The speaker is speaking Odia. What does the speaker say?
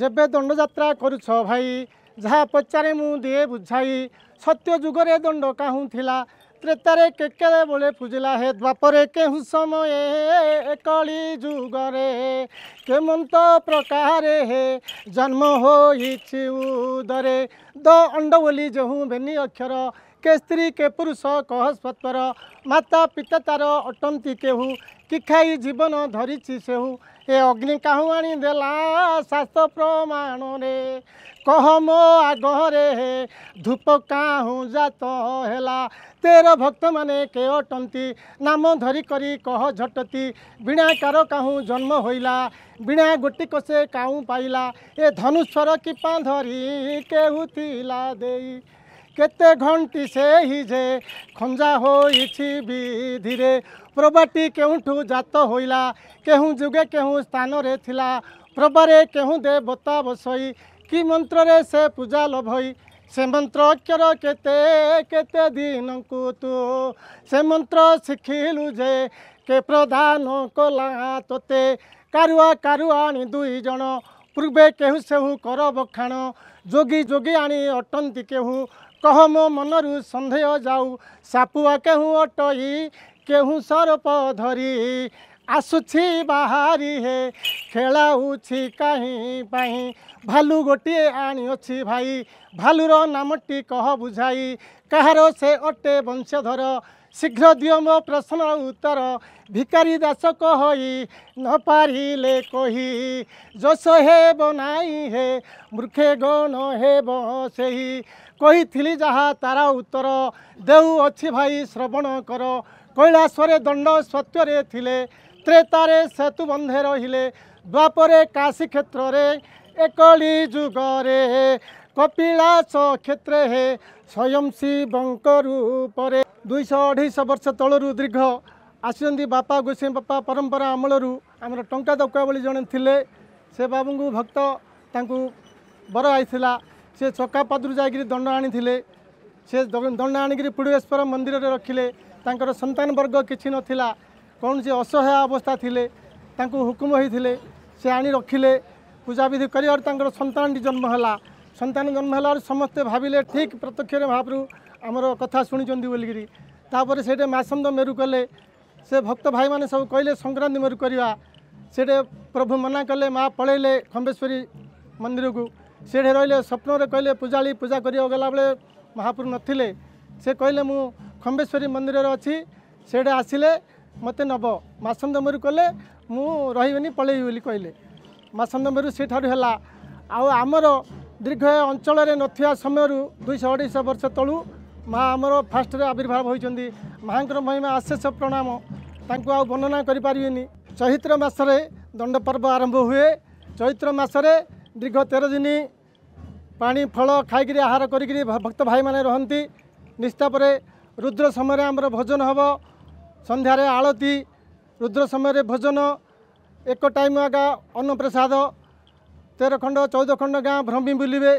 ଯେବେ ଦଣ୍ଡଯାତ୍ରା କରୁଛ ଭାଇ ଯାହା ପଚାରେ ମୁଁ ଦିଏ ବୁଝାଇ ସତ୍ୟ ଯୁଗରେ ଦଣ୍ଡ କାହୁଁ ଥିଲା ତ୍ରେତାରେ କେକେଳେ ବୋଲେ ଫୁଜିଲା ହେ ଦ୍ୱାପରେ କେଉଁ ସମୟ କଳି ଯୁଗରେ କେମନ୍ତ ପ୍ରକାରେ ହେ ଜନ୍ମ ହୋଇଛି ଉଦରେ ଦ ଅଣ୍ଡ ବୋଲି ଯେଉଁ ବେନି ଅକ୍ଷର के स्त्री के पुरुष कहस्पत्वर माता पिता तार अटंती केहू कि खाई जीवन धरी सेहू ए अग्नि काहुआणी देला शास्त्र प्रमाण रे कह मो आगरे धूप काहू जात हेला तेर भक्त माने के अटंती नाम धरी कह झटती बिना कार काहू जन्म होइला बीणा गोटी कसे काहू पाइला ए धनुस्वर कि पांधरी केहू थिला देई କେତେ ଘଣ୍ଟି ସେହି ଯେ ଖଞ୍ଜା ହୋଇଛି ବିଧିରେ ପ୍ରବାଟି କେଉଁଠୁ ଜାତ ହୋଇଲା କେଉଁ ଯୁଗେ କେଉଁ ସ୍ଥାନରେ ଥିଲା ପ୍ରବାରେ କେଉଁ ଦେବତା ବସଇ କି ମନ୍ତ୍ରରେ ସେ ପୂଜା ଲଭଇ ସେ ମନ୍ତ୍ର ଅକ୍ଷର କେତେ କେତେ ଦିନକୁ ତୁ ସେ ମନ୍ତ୍ର ଶିଖିଲୁ ଯେ କେ ପ୍ରଧାନ କଲା ତୋତେ କାରୁଆ କାରୁଆଣୀ ଦୁଇ ଜଣ ପୂର୍ବେ କେଉଁ ସେହୁ କର ବଖାଣ ଯୋଗୀ ଯୋଗୀ ଆଣି ଅଟନ୍ତି କେହୁ କହ ମୋ ମନରୁ ସନ୍ଦେହ ଯାଉ ସାପୁଆ କେଉଁ ଅଟଇ କେଉଁ ସରପ ଧରି आसुछि ବାହାରି ହେ ଖେଳାଉଛି କାହିଁ ପାଇଁ ଭାଲୁ ଗୋଟିଏ ଆଣିଅଛି ଭାଇ ଭାଲୁର ନାମଟି କହ ବୁଝାଇ କାହାର ସେ ଅଟେ ବଂଶଧର ଶୀଘ୍ର ଦିଅ ମୋ ପ୍ରଶ୍ନର ଉତ୍ତର ଭିକାରୀ ଦାସ କହି ନ ପାରିଲେ କହି ଯଶ ହେବ ନାହିଁ ହେ ମୂର୍ଖେ ଗଣ ହେବ ସେହି କହିଥିଲି ଯାହା ତାର ଉତ୍ତର ଦେଉଅଛି ଭାଇ ଶ୍ରବଣ କର କୈଳାସରେ ଦଣ୍ଡ ସତ୍ୟରେ ଥିଲେ ତ୍ରେତାରେ ସେତୁ ବନ୍ଧେ ରହିଲେ ଦ୍ୱାପରେ କାଶୀ କ୍ଷେତ୍ରରେ ଏକଳି ଯୁଗରେ କପିଳାସ କ୍ଷେତ୍ରେ ହେ ସ୍ୱୟଂ ଶିବଙ୍କ ରୂପରେ ଦୁଇଶହ ଅଢ଼େଇଶହ ବର୍ଷ ତଳରୁ ଦୀର୍ଘ ଆସିଛନ୍ତି ବାପା ଗୋସେଇ ବାପା ପରମ୍ପରା ଅମଳରୁ ଆମର ଟଙ୍କା ଦକୁଆ ବୋଲି ଜଣେ ଥିଲେ ସେ ବାବୁଙ୍କୁ ଭକ୍ତ ତାଙ୍କୁ ବର ଆସିଥିଲା ସେ ଚକା ପାଦରୁ ଯାଇକିରି ଦଣ୍ଡ ଆଣିଥିଲେ ସେ ଦଣ୍ଡ ଆଣିକିରି ପୁଡ଼ୁବେଶ୍ୱର ମନ୍ଦିରରେ ରଖିଲେ ତାଙ୍କର ସନ୍ତାନ ବର୍ଗ କିଛି ନଥିଲା କୌଣସି ଅସହାୟ ଅବସ୍ଥା ଥିଲେ ତାଙ୍କୁ ହୁକୁମ ହୋଇଥିଲେ ସେ ଆଣି ରଖିଲେ ପୂଜାବିଧି କରିବାରୁ ତାଙ୍କର ସନ୍ତାନଟି ଜନ୍ମ ହେଲା ସନ୍ତାନ ଜନ୍ମ ହେଲାରୁ ସମସ୍ତେ ଭାବିଲେ ଠିକ୍ ପ୍ରତ୍ୟକ୍ଷରେ ମହାପ୍ରଭୁ ଆମର କଥା ଶୁଣିଛନ୍ତି ବୋଲିକିରି ତାପରେ ସେଇଠି ମାସନ୍ଦ ମେରୁ କଲେ ସେ ଭକ୍ତ ଭାଇମାନେ ସବୁ କହିଲେ ସଂକ୍ରାନ୍ତି ମେରୁ କରିବା ସେଠି ପ୍ରଭୁ ମନା କଲେ ମା ପଳେଇଲେ ଖମ୍ବେଶ୍ୱରୀ ମନ୍ଦିରକୁ ସେଠି ରହିଲେ ସ୍ୱପ୍ନରେ କହିଲେ ପୂଜାଳି ପୂଜା କରିବାକୁ ଗଲାବେଳେ ମହାପ୍ରଭୁ ନଥିଲେ ସେ କହିଲେ ମୁଁ ଖମ୍ବେଶ୍ୱରୀ ମନ୍ଦିରରେ ଅଛି ସେଠି ଆସିଲେ ମୋତେ ନେବ ମାସନ୍ଦମ୍ବରୁ କଲେ ମୁଁ ରହିବିନି ପଳେଇବି ବୋଲି କହିଲେ ମାସନ୍ଦମ୍ବରୁ ସେଠାରୁ ହେଲା ଆଉ ଆମର ଦୀର୍ଘ ଅଞ୍ଚଳରେ ନଥିବା ସମୟରୁ ଦୁଇଶହ ଅଢ଼େଇଶହ ବର୍ଷ ତଳୁ ମାଆ ଆମର ଫାଷ୍ଟରେ ଆବିର୍ଭାବ ହୋଇଛନ୍ତି ମାଆଙ୍କର ମହିମା ଆଶେଷ ପ୍ରଣାମ ତାଙ୍କୁ ଆଉ ବର୍ଣ୍ଣନା କରିପାରିବିନି ଚୈତ୍ର ମାସରେ ଦଣ୍ଡ ପର୍ବ ଆରମ୍ଭ ହୁଏ ଚୈତ୍ର ମାସରେ ଦୀର୍ଘ ତେର ଦିନ ପାଣି ଫଳ ଖାଇକିରି ଆହାର କରିକିରି ଭକ୍ତ ଭାଇମାନେ ରହନ୍ତି ନିସ୍ତାପରେ ରୁଦ୍ର ସମୟରେ ଆମର ଭୋଜନ ହେବ ସନ୍ଧ୍ୟାରେ ଆଳତୀ ରୁଦ୍ର ସମୟରେ ଭୋଜନ ଏକ ଟାଇମ୍ ଆଗା ଅନ୍ନପ୍ରସାଦ ତେର ଖଣ୍ଡ ଚଉଦ ଖଣ୍ଡ ଗାଁ ଭ୍ରମି ବୁଲିବେ